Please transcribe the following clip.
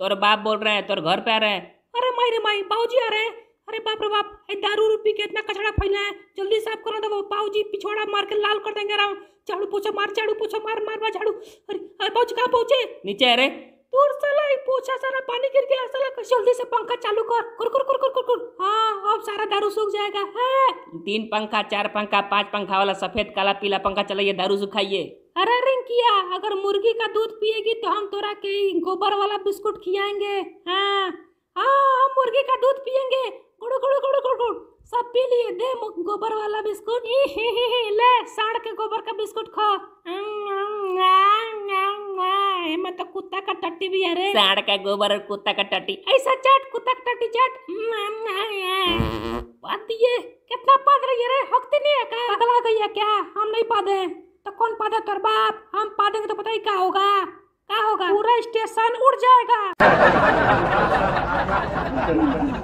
तोरे बाप बोल रहे हैं तोरे घर पे आ रहे हैं अरे माई रे माई बाबूजी आ रहे हैं अरे बाप रे बाप ए दारू रूपी के इतना कचरा फैला है जल्दी साफ करो तो बाबू जी पिछोड़ा मार के लाल कर देंगे राम झाड़ू पोछा मार झाड़ू पोछा मार मार मार झाड़ू अरे अरे बाबू जी कहाँ पहुंचे नीचे अरे दूर साला एक पोछा सारा पानी गिर गया साला जल्दी से पंखा चालू कर कुर कुर कुर कुर कुर कुर हाँ अब सारा दारू सूख जाएगा है तीन पंखा चार पंखा पांच पंखा वाला सफेद काला पीला पंखा चलाइए दारू सुखाइए अरे अरे किया अगर मुर्गी का दूध पिएगी तो हम तोरा के गोबर वाला बिस्कुट खियाएंगे हाँ हाँ हम मुर्गी का दूध पियेंगे गुड़ गुड़ गुड़ गुड़ गुड़ सब पी लिए दे गोबर वाला बिस्कुट ले साड़ के गोबर का बिस्कुट खो में तो कुत्ता का टट्टी भी अरे साड़ का गोबर और कुत्ता का टट्टी ऐसा चाट कुत्ता का टट्टी चाट बात ये कितना पाद रही है रे हकती नहीं है क्या पगला गई है क्या हम नहीं पादे तो कौन पादे तोर बाप हम पादेंगे तो पता ही क्या होगा क्या होगा पूरा स्टेशन उड़ जाएगा